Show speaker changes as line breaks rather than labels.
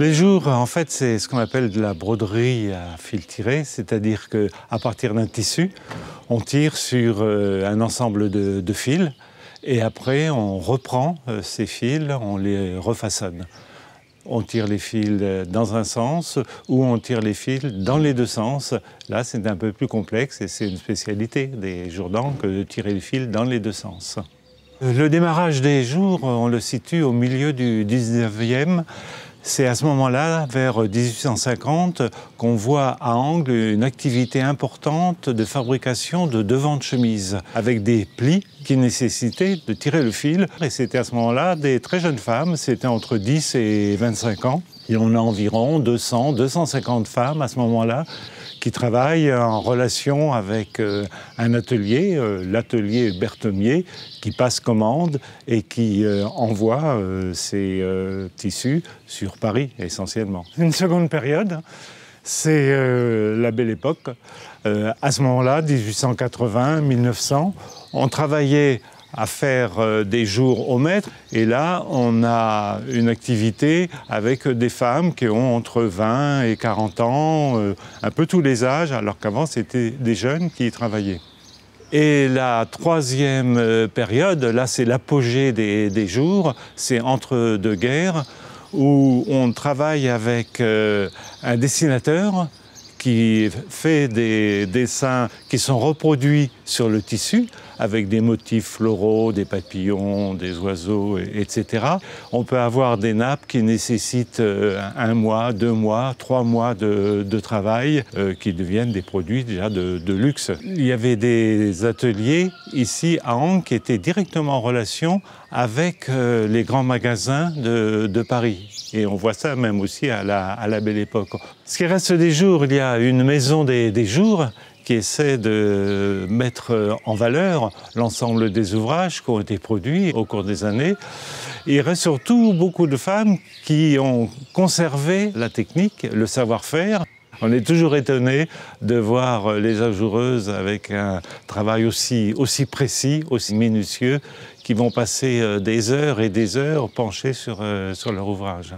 Les jours, en fait, c'est ce qu'on appelle de la broderie à fil tiré, c'est-à-dire qu'à partir d'un tissu, on tire sur euh, un ensemble de, fils et après on reprend euh, ces fils, on les refaçonne. On tire les fils euh, dans un sens ou on tire les fils dans les deux sens. Là, c'est un peu plus complexe et c'est une spécialité des Jourdans que de tirer les fils dans les deux sens. Le démarrage des jours, on le situe au milieu du 19e. C'est à ce moment-là, vers 1850, euh, qu'on voit à Angles une activité importante de fabrication de devants de chemise, avec des plis qui nécessitaient de tirer le fil. Et c'était à ce moment-là des très jeunes femmes, c'était entre 10 et 25 ans, et on a environ 200, 250 femmes à ce moment-là qui travaillent en relation avec euh, un atelier, euh, l'atelier Berthemier, qui passe commande et qui euh, envoie ses tissus sur Paris essentiellement. Une seconde période, c'est la belle époque. à ce moment-là, 1880-1900, on travaillait à faire euh, des jours au maître. Et là, on a une activité avec des femmes qui ont entre 20 et 40 ans, euh, un peu tous les âges, alors qu'avant, c'était des jeunes qui y travaillaient. Et la troisième euh, période, là c'est l'apogée des, des, jours, c'est entre deux guerres, où on travaille avec un dessinateur qui fait des dessins qui sont reproduits sur le tissu avec des motifs floraux, des papillons, des oiseaux, etc. On peut avoir des nappes qui nécessitent euh, un mois, deux mois, trois mois de, travail euh, qui deviennent des produits déjà de, luxe. Il y avait des ateliers ici à Han qui étaient directement en relation avec euh, les grands magasins de, Paris. Et on voit ça même aussi à la belle époque. Ce qui reste des jours, il y a une maison des, jours qui essaie de mettre en valeur l'ensemble des ouvrages qui ont été produits au cours des années. Il reste surtout beaucoup de femmes qui ont conservé la technique, le savoir-faire. On est toujours étonné de voir les ajoureuses avec un travail aussi, précis, aussi minutieux, qui vont passer euh, des heures et des heures penchées sur euh, leur ouvrage.